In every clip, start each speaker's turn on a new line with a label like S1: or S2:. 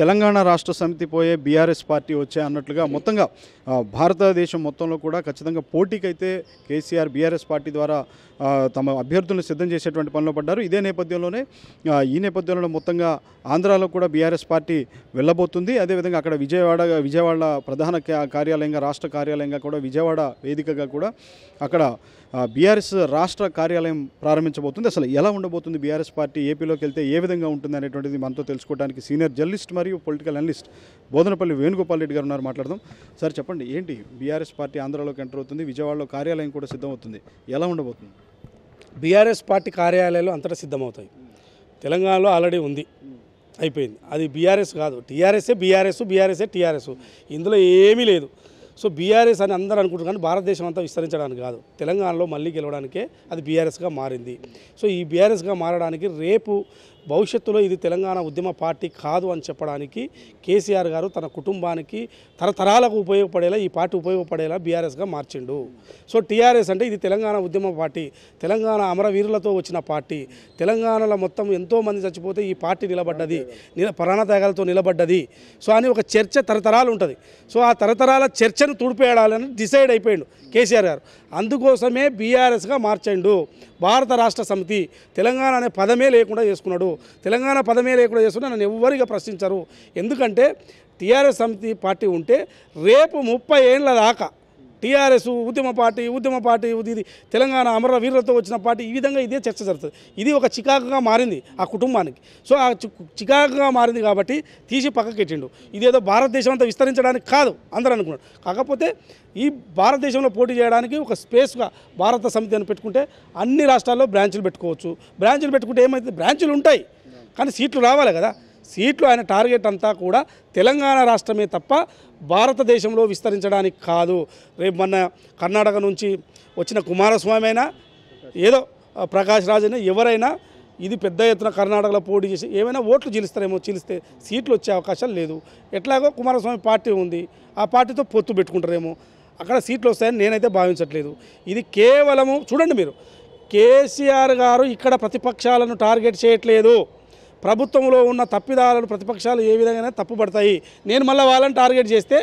S1: తెలంగాణ రాష్ట్ర సమితి పోయే బీఆర్ఎస్ పార్టీ వచ్చే అన్నట్లుగా మొత్తంగా భారతదేశం మొత్తంలో కూడా ఖచ్చితంగా పోటీకైతే కేసీఆర్ బీఆర్ఎస్ పార్టీ ద్వారా తమ అభ్యర్థులను సిద్ధం చేసేటువంటి పనిలో పడ్డారు ఇదే నేపథ్యంలోనే ఈ నేపథ్యంలో మొత్తంగా ఆంధ్రాలో కూడా బీఆర్ఎస్ పార్టీ వెళ్ళబోతుంది అదేవిధంగా అక్కడ విజయవాడ విజయవాడ ప్రధాన కార్యాలయంగా రాష్ట్ర కార్యాలయంగా కూడా విజయవాడ వేదికగా కూడా అక్కడ బీఆర్ఎస్ రాష్ట్ర కార్యాలయం ప్రారంభించబోతుంది అసలు ఎలా ఉండబోతుంది బీఆర్ఎస్ పార్టీ ఏపీలోకి వెళ్తే ఏ విధంగా ఉంటుంది అనేటువంటిది మనతో తెలుసుకోవడానికి సీనియర్ జర్నలిస్ట్ మరియు పొలిటికల్ అనలిస్ట్ బోధనపల్లి వేణుగోపాల్ రెడ్డి గారు ఉన్నారు మాట్లాడదాం సార్ చెప్పండి ఏంటి బీఆర్ఎస్ పార్టీ ఆంధ్రాలోకి ఎంటర్ అవుతుంది
S2: విజయవాడలో కార్యాలయం కూడా సిద్ధమవుతుంది ఎలా ఉండబోతుంది బీఆర్ఎస్ పార్టీ కార్యాలయాలు అంతటా సిద్ధమవుతాయి తెలంగాణలో ఆల్రెడీ ఉంది అయిపోయింది అది బీఆర్ఎస్ కాదు టీఆర్ఎస్ఏ బీఆర్ఎస్ బీఆర్ఎస్ఏ టీఆర్ఎస్ ఇందులో ఏమీ లేదు సో బీఆర్ఎస్ అని అందరూ అనుకుంటారు కానీ భారతదేశం అంతా విస్తరించడానికి కాదు తెలంగాణలో మళ్ళీ గెలవడానికే అది బీఆర్ఎస్గా మారింది సో ఈ బీఆర్ఎస్గా మారడానికి రేపు భవిష్యత్తులో ఇది తెలంగాణ ఉద్యమ పార్టీ కాదు అని చెప్పడానికి కేసీఆర్ గారు తన కుటుంబానికి తరతరాలకు ఉపయోగపడేలా ఈ పార్టీ ఉపయోగపడేలా బీఆర్ఎస్గా మార్చిండు సో టీఆర్ఎస్ అంటే ఇది తెలంగాణ ఉద్యమ పార్టీ తెలంగాణ అమరవీరులతో వచ్చిన పార్టీ తెలంగాణలో మొత్తం ఎంతోమంది చచ్చిపోతే ఈ పార్టీ నిలబడ్డది నిల ప్రాణత్యాగాలతో నిలబడ్డది సో అని ఒక చర్చ తరతరాలు ఉంటుంది సో ఆ తరతరాల చర్చను తుడిపేయాలని డిసైడ్ అయిపోయిండు కేసీఆర్ గారు అందుకోసమే బీఆర్ఎస్గా మార్చండు భారత రాష్ట్ర సమితి తెలంగాణ అనే పదమే లేకుండా చేసుకున్నాడు తెలంగాణ పదమే లేకుండా చేసుకున్నా నన్ను ఎవ్వరిగా ప్రశ్నించరు ఎందుకంటే టీఆర్ఎస్ సమితి పార్టీ ఉంటే రేపు ముప్పై ఏండ్ల దాకా టీఆర్ఎస్ ఉద్యమ పార్టీ ఉద్యమ పార్టీ ఇది తెలంగాణ అమర వీరులతో వచ్చిన పార్టీ ఈ విధంగా ఇదే చర్చ జరుగుతుంది ఇది ఒక చికాకుగా మారింది ఆ కుటుంబానికి సో ఆ చికాకుగా మారింది కాబట్టి తీసి పక్కకెట్టిండు ఇదేదో భారతదేశం అంతా విస్తరించడానికి కాదు అందరూ అనుకున్నాడు కాకపోతే ఈ భారతదేశంలో పోటీ చేయడానికి ఒక స్పేస్గా భారత సమితి అని పెట్టుకుంటే అన్ని రాష్ట్రాల్లో బ్రాంచ్లు పెట్టుకోవచ్చు బ్రాంచులు పెట్టుకుంటే ఏమైతే బ్రాంచ్లు ఉంటాయి కానీ సీట్లు రావాలి కదా సీట్లు ఆయన టార్గెట్ అంతా కూడా తెలంగాణ రాష్ట్రమే తప్ప భారతదేశంలో విస్తరించడానికి కాదు రేపు మన కర్ణాటక నుంచి వచ్చిన కుమారస్వామి అయినా ఏదో ప్రకాష్ రాజ్ అయినా ఎవరైనా ఇది పెద్ద ఎత్తున కర్ణాటకలో పోటీ చేసి ఏమైనా ఓట్లు చీలిస్తారేమో చీలిస్తే సీట్లు వచ్చే అవకాశం లేదు ఎట్లాగో కుమారస్వామి పార్టీ ఉంది ఆ పార్టీతో పొత్తు పెట్టుకుంటారేమో అక్కడ సీట్లు వస్తాయని నేనైతే భావించట్లేదు ఇది కేవలము చూడండి మీరు కేసీఆర్ గారు ఇక్కడ ప్రతిపక్షాలను టార్గెట్ చేయట్లేదు ప్రభుత్వంలో ఉన్న తప్పిదాలను ప్రతిపక్షాలు ఏ విధంగా తప్పుపడతాయి నేను మళ్ళీ వాళ్ళని టార్గెట్ చేస్తే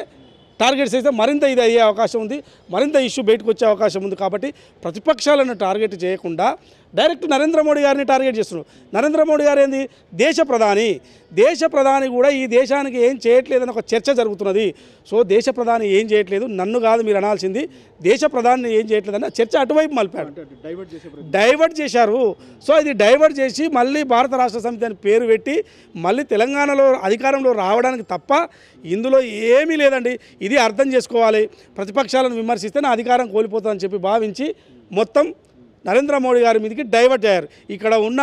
S2: టార్గెట్ చేస్తే మరింత ఇది అయ్యే అవకాశం ఉంది మరింత ఇష్యూ బయటకు వచ్చే అవకాశం ఉంది కాబట్టి ప్రతిపక్షాలను టార్గెట్ చేయకుండా డైరెక్ట్ నరేంద్ర మోడీ గారిని టార్గెట్ చేస్తున్నారు నరేంద్ర మోడీ గారు ఏంది దేశ ప్రధాని దేశ ప్రధాని కూడా ఈ దేశానికి ఏం చేయట్లేదని ఒక చర్చ జరుగుతున్నది సో దేశ ప్రధాని ఏం చేయట్లేదు నన్ను కాదు మీరు అనాల్సింది దేశ ప్రధాని ఏం చేయట్లేదని చర్చ అటువైపు మలిపాడు డైవర్ట్ చేశారు సో ఇది డైవర్ట్ చేసి మళ్ళీ భారత రాష్ట్ర సమితి అని పేరు పెట్టి మళ్ళీ తెలంగాణలో అధికారంలో రావడానికి తప్ప ఇందులో ఏమీ లేదండి ఇది అర్థం చేసుకోవాలి ప్రతిపక్షాలను విమర్శిస్తే నా అధికారం కోల్పోతుందని చెప్పి భావించి మొత్తం నరేంద్ర మోడీ గారి మీదకి డైవర్ట్ అయ్యారు ఇక్కడ ఉన్న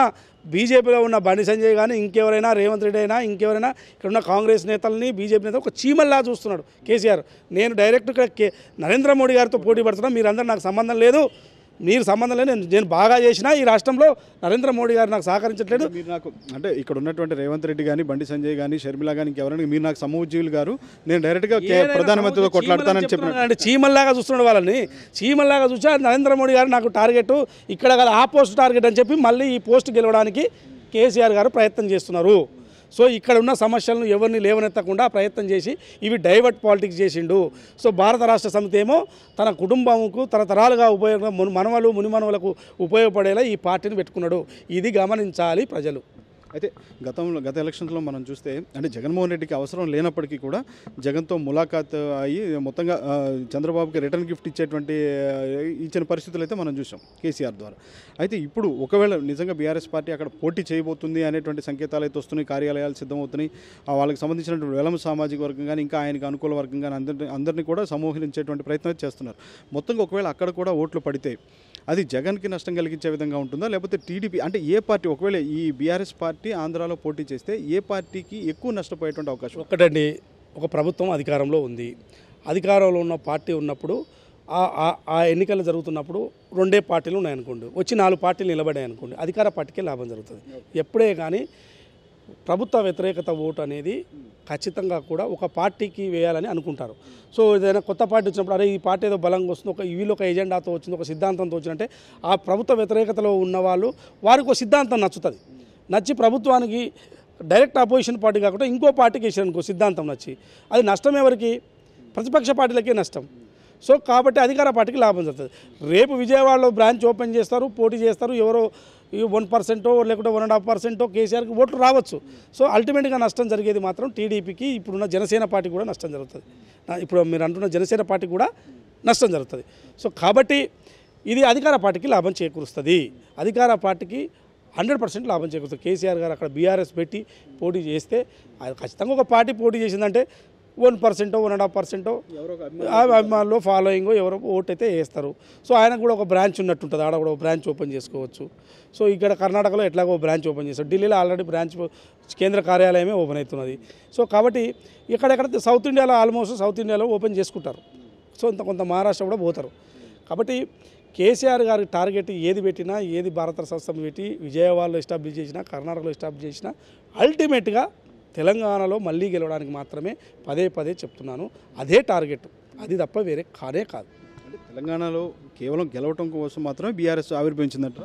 S2: బీజేపీలో ఉన్న బండి సంజయ్ కానీ ఇంకెవరైనా రేవంత్ రెడ్డి అయినా ఇంకెవరైనా ఇక్కడ ఉన్న కాంగ్రెస్ నేతల్ని బీజేపీ నేత ఒక చీమల్లా చూస్తున్నాడు కేసీఆర్ నేను డైరెక్ట్ ఇక్కడ నరేంద్ర మోడీ గారితో పోటీ పడుతున్నా మీరందరూ నాకు సంబంధం లేదు మీరు సంబంధం లేని నేను బాగా చేసినా ఈ రాష్ట్రంలో నరేంద్ర మోడీ గారు నాకు సహకరించట్లేదు మీరు నాకు అంటే ఇక్కడ ఉన్నటువంటి రేవంత్ రెడ్డి కానీ బండి
S1: సంజయ్ కానీ షర్మిల కానీ ఇంకెవరైనా మీరు
S2: నాకు సమూహజీవులు గారు నేను డైరెక్ట్గా ప్రధానమంత్రితో కొట్లాడతానని చెప్పిన అంటే చీమల్లాగా చూస్తున్నాడు వాళ్ళని చీమల్లాగా చూసా నరేంద్ర మోడీ గారు నాకు టార్గెట్ ఇక్కడ గల ఆ పోస్ట్ టార్గెట్ అని చెప్పి మళ్ళీ ఈ పోస్ట్ గెలవడానికి కేసీఆర్ గారు ప్రయత్నం చేస్తున్నారు సో ఇక్కడ ఉన్న సమస్యలను ఎవరిని లేవనెత్తకుండా ప్రయత్నం చేసి ఇవి డైవర్ట్ పాలిటిక్స్ చేసిండు సో భారత రాష్ట్ర సమితి ఏమో తన కుటుంబంకు తరతరాలుగా ఉపయోగ మనవలు మునిమనవలకు ఉపయోగపడేలా ఈ పార్టీని పెట్టుకున్నాడు ఇది గమనించాలి ప్రజలు అయితే గతంలో గత ఎలక్షన్స్లో మనం చూస్తే అంటే జగన్మోహన్ రెడ్డికి అవసరం లేనప్పటికీ
S1: కూడా జగన్తో ములాఖాత్ అయ్యి మొత్తంగా చంద్రబాబుకి రిటర్న్ గిఫ్ట్ ఇచ్చేటువంటి ఇచ్చిన పరిస్థితులు అయితే మనం చూసాం కేసీఆర్ ద్వారా అయితే ఇప్పుడు ఒకవేళ నిజంగా బీఆర్ఎస్ పార్టీ అక్కడ పోటీ చేయబోతుంది అనేటువంటి సంకేతాలు అయితే వస్తున్నాయి కార్యాలయాలు సిద్ధమవుతున్నాయి వాళ్ళకి సంబంధించినటువంటి వెలమ సామాజిక వర్గం కానీ ఇంకా ఆయనకు అనుకూల వర్గం కానీ అందరినీ అందరినీ కూడా సమూహించేటువంటి ప్రయత్నం చేస్తున్నారు మొత్తంగా ఒకవేళ అక్కడ కూడా ఓట్లు పడితే అది జగన్కి నష్టం కలిగించే విధంగా ఉంటుందా లేకపోతే టీడీపీ అంటే ఏ పార్టీ ఒకవేళ ఈ బీఆర్ఎస్ పార్టీ పార్టీ ఆంధ్రాలో పోటీ చేస్తే ఏ పార్టీకి ఎక్కువ నష్టపోయేటువంటి అవకాశం
S2: ఒక్కటండి ఒక ప్రభుత్వం అధికారంలో ఉంది అధికారంలో ఉన్న పార్టీ ఉన్నప్పుడు ఆ ఎన్నికలు జరుగుతున్నప్పుడు రెండే పార్టీలు ఉన్నాయనుకోండి వచ్చి నాలుగు పార్టీలు నిలబడాయి అనుకోండి అధికార పార్టీకే లాభం జరుగుతుంది ఎప్పుడే కానీ ప్రభుత్వ వ్యతిరేకత ఓటు అనేది ఖచ్చితంగా కూడా ఒక పార్టీకి వేయాలని అనుకుంటారు సో ఏదైనా కొత్త పార్టీ వచ్చినప్పుడు అరే ఈ పార్టీ ఏదో బలంగా వస్తుంది ఒక వీళ్ళు ఒక ఎజెండాతో వచ్చింది ఒక సిద్ధాంతంతో వచ్చిందంటే ఆ ప్రభుత్వ వ్యతిరేకతలో ఉన్న వాళ్ళు వారికి ఒక సిద్ధాంతం నచ్చుతుంది నచ్చి ప్రభుత్వానికి డైరెక్ట్ అపోజిషన్ పార్టీ కాకుండా ఇంకో పార్టీకి వేసారు అనుకో సిద్ధాంతం నచ్చి అది నష్టం ఎవరికి ప్రతిపక్ష పార్టీలకే నష్టం సో కాబట్టి అధికార పార్టీకి లాభం జరుగుతుంది రేపు విజయవాడలో బ్రాంచ్ ఓపెన్ చేస్తారు పోటీ చేస్తారు ఎవరో వన్ పర్సెంటో లేకుంటే వన్ అండ్ హాఫ్ పర్సెంటో కేసీఆర్కి ఓట్లు రావచ్చు సో అల్టిమేట్గా నష్టం జరిగేది మాత్రం టీడీపీకి ఇప్పుడున్న జనసేన పార్టీ కూడా నష్టం జరుగుతుంది ఇప్పుడు మీరు అంటున్న జనసేన పార్టీ కూడా నష్టం జరుగుతుంది సో కాబట్టి ఇది అధికార పార్టీకి లాభం చేకూరుస్తుంది అధికార పార్టీకి హండ్రెడ్ పర్సెంట్ లాభం చేకూరుతుంది కేసీఆర్ గారు అక్కడ బీఆర్ఎస్ పెట్టి పోటీ చేస్తే అది ఖచ్చితంగా ఒక పార్టీ పోటీ చేసిందంటే వన్ పర్సెంటో వన్ అండ్ హాఫ్ పర్సెంటో అభిమానులు ఫాలోయింగ్ ఎవరో ఓట్ అయితే వేస్తారు సో ఆయనకు కూడా ఒక బ్రాంచ్ ఉన్నట్టుంటుంది ఆడ కూడా ఒక బ్రాంచ్ ఓపెన్ చేసుకోవచ్చు సో ఇక్కడ కర్ణాటకలో ఎట్లాగో ఒక బ్రాంచ్ ఓపెన్ చేస్తారు ఢిల్లీలో ఆల్రెడీ బ్రాంచ్ కేంద్ర కార్యాలయమే ఓపెన్ అవుతున్నది సో కాబట్టి ఇక్కడెక్కడ సౌత్ ఇండియాలో ఆల్మోస్ట్ సౌత్ ఇండియాలో ఓపెన్ చేసుకుంటారు సో ఇంత కొంత మహారాష్ట్ర కూడా పోతారు కాబట్టి కేసీఆర్ గారి టార్గెట్ ఏది పెట్టినా ఏది భారత సంస్థ పెట్టి విజయవాడలో ఎస్టాబ్లిష్ చేసినా కర్ణాటకలో ఎస్టాబ్లిష్ చేసినా అల్టిమేట్గా తెలంగాణలో మళ్ళీ గెలవడానికి మాత్రమే పదే పదే చెప్తున్నాను అదే టార్గెట్ అది తప్ప వేరే కానే కాదు తెలంగాణలో కేవలం గెలవటం కోసం మాత్రమే బీఆర్ఎస్ ఆవిర్భవించిందంట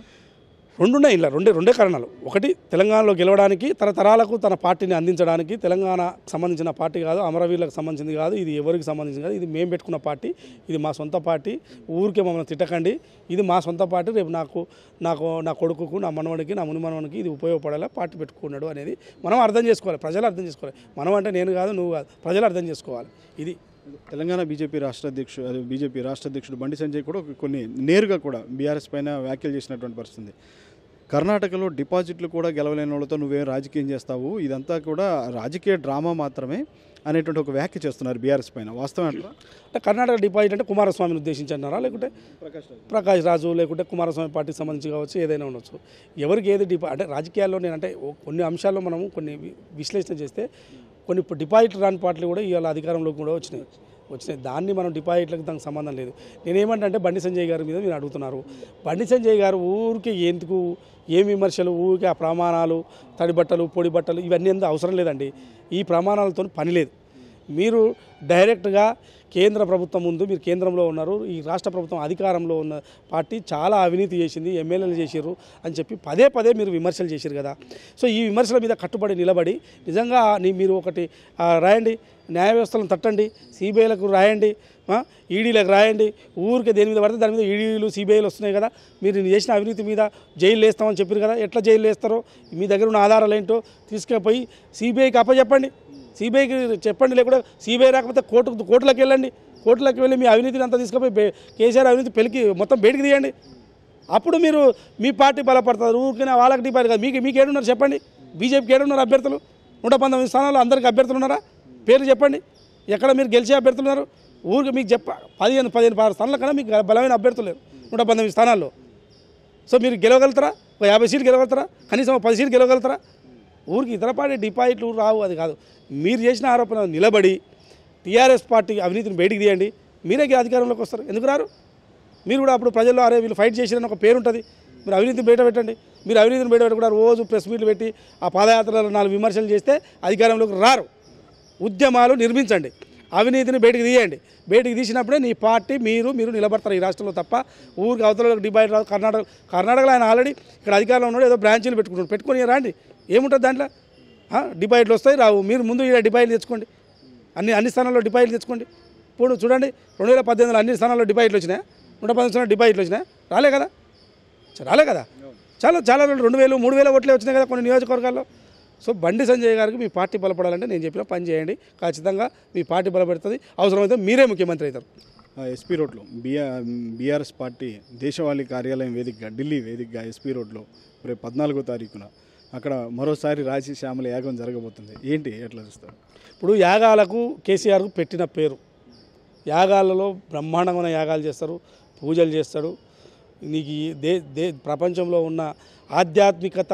S2: రెండున్నాయి ఇలా రెండే రెండే కారణాలు ఒకటి తెలంగాణలో గెలవడానికి తరతరాలకు తన పార్టీని అందించడానికి తెలంగాణకు సంబంధించిన పార్టీ కాదు అమరవీరులకు సంబంధించింది కాదు ఇది ఎవరికి సంబంధించింది కాదు ఇది మేము పెట్టుకున్న పార్టీ ఇది మా సొంత పార్టీ ఊరికే మమ్మల్ని తిట్టకండి ఇది మా సొంత పార్టీ రేపు నాకు నాకు నా కొడుకుకు నా మనవడికి నా మునిమనవనికి ఇది ఉపయోగపడేలా పార్టీ పెట్టుకున్నాడు అనేది మనం అర్థం చేసుకోవాలి ప్రజలు అర్థం చేసుకోవాలి మనం అంటే నేను కాదు నువ్వు కాదు ప్రజలు అర్థం చేసుకోవాలి ఇది తెలంగాణ బీజేపీ రాష్ట్ర అధ్యక్షుడు బీజేపీ రాష్ట్ర అధ్యక్షుడు బండి సంజయ్ కూడా
S1: కొన్ని నేరుగా కూడా బీఆర్ఎస్ పైన వ్యాఖ్యలు చేసినటువంటి పరిస్థితుంది కర్ణాటకలో డిపాజిట్లు కూడా గెలవలేని వాళ్ళతో నువ్వేం రాజకీయం చేస్తావు ఇదంతా కూడా రాజకీయ డ్రామా మాత్రమే అనేటువంటి
S2: ఒక వ్యాఖ్య చేస్తున్నారు బీఆర్ఎస్ పైన వాస్తవం అంటే కర్ణాటక డిపాజిట్ అంటే కుమారస్వామిని ఉద్దేశించి అన్నారా లేకుంటే ప్రకాష్ రాజు లేకుంటే కుమారస్వామి పార్టీకి సంబంధించి కావచ్చు ఏదైనా ఉండొచ్చు ఎవరికి ఏది డిపా అంటే రాజకీయాల్లో నేను అంటే కొన్ని అంశాల్లో మనము కొన్ని విశ్లేషణ చేస్తే కొన్ని డిపాజిట్ రాని పార్టీలు కూడా ఇవాళ అధికారంలోకి కూడా వచ్చినాయి వచ్చినాయి దాన్ని మనం డిపాజిట్లకు దానికి సంబంధం లేదు నేనేమంటే బండి సంజయ్ గారి మీద మీరు అడుగుతున్నారు బండి సంజయ్ గారు ఊరికి ఎందుకు ఏం విమర్శలు ఊరికే ఆ ప్రమాణాలు తడి బట్టలు పొడి బట్టలు ఇవన్నీ ఎంత అవసరం లేదండి ఈ ప్రమాణాలతో పని లేదు మీరు డైరెక్ట్గా కేంద్ర ప్రభుత్వం ముందు మీరు కేంద్రంలో ఉన్నారు ఈ రాష్ట్ర ప్రభుత్వం అధికారంలో ఉన్న పార్టీ చాలా అవినీతి చేసింది ఎమ్మెల్యేలు చేసారు అని చెప్పి పదే పదే మీరు విమర్శలు చేశారు కదా సో ఈ విమర్శల మీద కట్టుబడి నిలబడి నిజంగా మీరు ఒకటి రాయండి న్యాయ వ్యవస్థలను తట్టండి సిబిఐలకు రాయండి ఈడీలకు రాయండి ఊరికి దేని మీద పడితే దాని మీద ఈడీలు సిబిఐలు వస్తున్నాయి కదా మీరు చేసిన అవినీతి మీద జైలు వేస్తామని చెప్పారు కదా ఎట్లా జైలు వేస్తారో మీ దగ్గర ఉన్న ఆధారాలు ఏంటో తీసుకుపోయి సిబిఐకి అప్పచెప్పండి సిబిఐకి చెప్పండి లేకుండా సిబిఐ రాకపోతే కోర్టు కోర్టులకు వెళ్ళండి కోర్టులకు వెళ్ళి మీ అవినీతిని అంతా తీసుకుపోయి కేసీఆర్ అవినీతి పెలికి మొత్తం బయటికి తీయండి అప్పుడు మీరు మీ పార్టీ బలపడతారు ఊరికైనా వాళ్ళకి డిపార్టీ కాదు మీకు మీకు ఏడున్నారు చెప్పండి బీజేపీకి ఏడున్నారు అభ్యర్థులు నూట పంతొమ్మిది స్థానాల్లో అందరికీ అభ్యర్థులు ఉన్నారా పేర్లు చెప్పండి ఎక్కడ మీరు గెలిచే అభ్యర్థులు ఉన్నారు ఊరికి మీకు చెప్ప పదిహేను పదిహేను పదహారు స్థానాల కన్నా మీకు బలమైన అభ్యర్థులు లేరు నూట పంతొమ్మిది స్థానాల్లో సో మీరు గెలవగలుగుతారా ఒక యాభై సీట్లు గెలవగలుగుతారా కనీసం పది సీట్లు గెలవగలుగుతారా ఊరికి ఇతర పార్టీ డిపాజిట్లు రావు అది కాదు మీరు చేసిన ఆరోపణ నిలబడి టీఆర్ఎస్ పార్టీ అవినీతిని బయటికి తీయండి మీరే అధికారంలోకి వస్తారు ఎందుకు రారు మీరు కూడా అప్పుడు ప్రజల్లో అరే వీళ్ళు ఫైట్ చేసిన ఒక పేరు ఉంటుంది మీరు అవినీతిని బయట పెట్టండి మీరు అవినీతిని బయట పెట్టకుండా రోజు ప్రెస్ మీట్లు పెట్టి ఆ పాదయాత్రలో నాలుగు విమర్శలు చేస్తే అధికారంలోకి రారు ఉద్యమాలు నిర్మించండి అవినీతిని బయటికి తీయండి బయటికి తీసినప్పుడే నీ పార్టీ మీరు మీరు నిలబడతారు ఈ రాష్ట్రంలో తప్ప ఊరికి అవతల రాదు కర్ణాటక కర్ణాటకలో ఆయన ఆల్రెడీ ఇక్కడ అధికారంలో ఉన్నాడు ఏదో బ్రాంచీలు పెట్టుకుంటున్నాడు పెట్టుకొని రాండి ఏముంటుంది దాంట్లో డిపాజిట్లు వస్తాయి రావు మీరు ముందు ఇక్కడ డిపాజిట్లు తెచ్చుకోండి అన్ని అన్ని స్థానాల్లో డిపాజిట్లు తెచ్చుకోండి ఇప్పుడు చూడండి రెండు వేల పద్దెనిమిదిలో అన్ని స్థానాల్లో డిపాజిట్లు వచ్చినాయి నూట పద్దెనిమిది డిపాజిట్లు వచ్చినాయి రాలే కదా రాలే కదా చాలా చాలా రెండు వేలు మూడు వేల ఓట్లే వచ్చినాయి కదా కొన్ని నియోజకవర్గాల్లో సో బండి సంజయ్ గారికి మీ పార్టీ బలపడాలంటే నేను చెప్పిన పని చేయండి ఖచ్చితంగా మీ పార్టీ బలపడుతుంది అవసరమైతే మీరే ముఖ్యమంత్రి అవుతారు
S1: ఎస్పీ రోడ్లో బీఆర్ బీఆర్ఎస్ పార్టీ దేశవాళీ కార్యాలయం వేదికగా ఢిల్లీ వేదికగా ఎస్పీ రోడ్లో రేపు పద్నాలుగో తారీఖున
S2: అక్కడ మరోసారి శ్యామల యాగం జరగబోతుంది ఏంటి ఎట్లా చూస్తారు ఇప్పుడు యాగాలకు కేసీఆర్ పెట్టిన పేరు యాగాలలో బ్రహ్మాండమైన యాగాలు చేస్తారు పూజలు చేస్తాడు నీకు దే దే ప్రపంచంలో ఉన్న ఆధ్యాత్మికత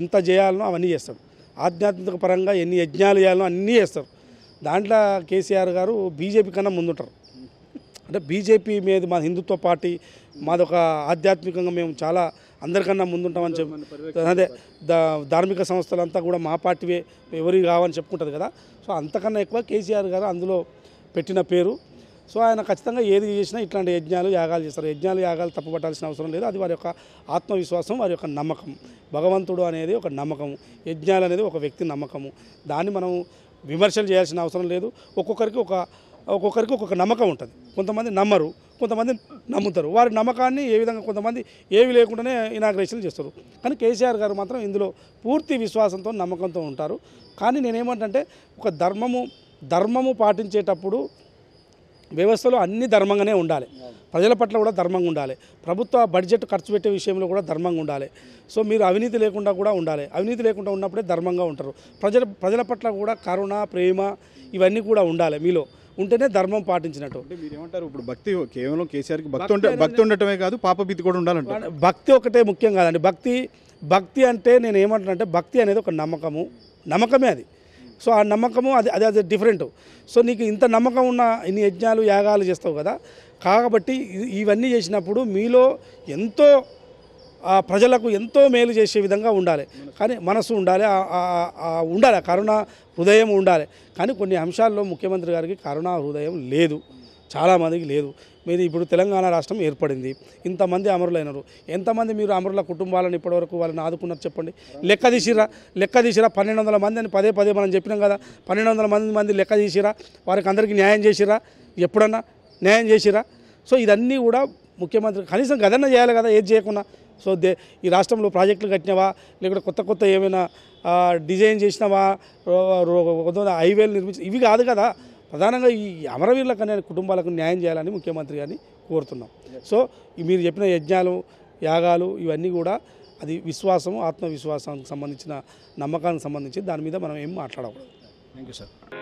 S2: ఎంత చేయాలనో అవన్నీ చేస్తాడు ఆధ్యాత్మిక పరంగా ఎన్ని యజ్ఞాలు చేయాలనో అన్నీ చేస్తారు దాంట్లో కేసీఆర్ గారు బీజేపీ కన్నా ముందుంటారు అంటే బీజేపీ మీద మా హిందుత్వ పార్టీ మాదొక ఆధ్యాత్మికంగా మేము చాలా అందరికన్నా ముందుంటామని చెప్పి అదే ధార్మిక సంస్థలంతా కూడా మా పార్టీవే ఎవరికి కావని చెప్పుకుంటుంది కదా సో అంతకన్నా ఎక్కువ కేసీఆర్ గారు అందులో పెట్టిన పేరు సో ఆయన ఖచ్చితంగా ఏది చేసినా ఇట్లాంటి యజ్ఞాలు యాగాలు చేస్తారు యజ్ఞాలు యాగాలు తప్పుపట్టాల్సిన అవసరం లేదు అది వారి యొక్క ఆత్మవిశ్వాసం వారి యొక్క నమ్మకం భగవంతుడు అనేది ఒక నమ్మకము యజ్ఞాలు అనేది ఒక వ్యక్తి నమ్మకము దాన్ని మనం విమర్శలు చేయాల్సిన అవసరం లేదు ఒక్కొక్కరికి ఒక ఒక్కొక్కరికి ఒక్కొక్క నమ్మకం ఉంటుంది కొంతమంది నమ్మరు కొంతమంది నమ్ముతారు వారి నమ్మకాన్ని ఏ విధంగా కొంతమంది ఏవి లేకుండానే ఇనాగ్రేషన్ చేస్తారు కానీ కేసీఆర్ గారు మాత్రం ఇందులో పూర్తి విశ్వాసంతో నమ్మకంతో ఉంటారు కానీ నేనేమంటే ఒక ధర్మము ధర్మము పాటించేటప్పుడు వ్యవస్థలో అన్ని ధర్మంగానే ఉండాలి ప్రజల పట్ల కూడా ధర్మంగా ఉండాలి ప్రభుత్వ బడ్జెట్ ఖర్చు పెట్టే విషయంలో కూడా ధర్మంగా ఉండాలి సో మీరు అవినీతి లేకుండా కూడా ఉండాలి అవినీతి లేకుండా ఉన్నప్పుడే ధర్మంగా ఉంటారు ప్రజల ప్రజల పట్ల కూడా కరుణ ప్రేమ ఇవన్నీ కూడా ఉండాలి మీలో ఉంటేనే ధర్మం పాటించినట్టు అంటే మీరు ఏమంటారు ఇప్పుడు భక్తి కేవలం కేసీఆర్కి భక్తి ఉంటే భక్తి ఉండటమే కాదు పాప కూడా ఉండాలంటే భక్తి ఒకటే ముఖ్యం కాదండి భక్తి భక్తి అంటే నేను ఏమంటానంటే భక్తి అనేది ఒక నమ్మకము నమ్మకమే అది సో ఆ నమ్మకము అది అది అది డిఫరెంట్ సో నీకు ఇంత నమ్మకం ఉన్న ఇన్ని యజ్ఞాలు యాగాలు చేస్తావు కదా కాబట్టి ఇవన్నీ చేసినప్పుడు మీలో ఎంతో ప్రజలకు ఎంతో మేలు చేసే విధంగా ఉండాలి కానీ మనసు ఉండాలి ఉండాలి కరుణ హృదయం ఉండాలి కానీ కొన్ని అంశాల్లో ముఖ్యమంత్రి గారికి కరుణ హృదయం లేదు చాలామందికి లేదు మీరు ఇప్పుడు తెలంగాణ రాష్ట్రం ఏర్పడింది ఇంతమంది అమరులైనరు ఎంతమంది మీరు అమరుల కుటుంబాలను ఇప్పటివరకు వాళ్ళని ఆదుకున్నారు చెప్పండి లెక్క తీసిరా లెక్క తీసిరా పన్నెండు వందల మంది అని పదే పదే మనం చెప్పినాం కదా పన్నెండు వందల మంది మంది లెక్క తీసిరా వారికి అందరికీ న్యాయం చేసిరా ఎప్పుడన్నా న్యాయం చేసిరా సో ఇదన్నీ కూడా ముఖ్యమంత్రి కనీసం గదన్న చేయాలి కదా ఏది చేయకుండా సో దే ఈ రాష్ట్రంలో ప్రాజెక్టులు కట్టినవా లేకుంటే కొత్త కొత్త ఏమైనా డిజైన్ చేసినవా కొంతమంది హైవేలు నిర్మించి ఇవి కాదు కదా ప్రధానంగా ఈ అమరవీరుల కన్నా కుటుంబాలకు న్యాయం చేయాలని ముఖ్యమంత్రి గారిని కోరుతున్నాం సో మీరు చెప్పిన యజ్ఞాలు యాగాలు ఇవన్నీ కూడా అది విశ్వాసము ఆత్మవిశ్వాసానికి సంబంధించిన నమ్మకానికి సంబంధించి దాని మీద మనం ఏం మాట్లాడకూడదు థ్యాంక్ యూ సార్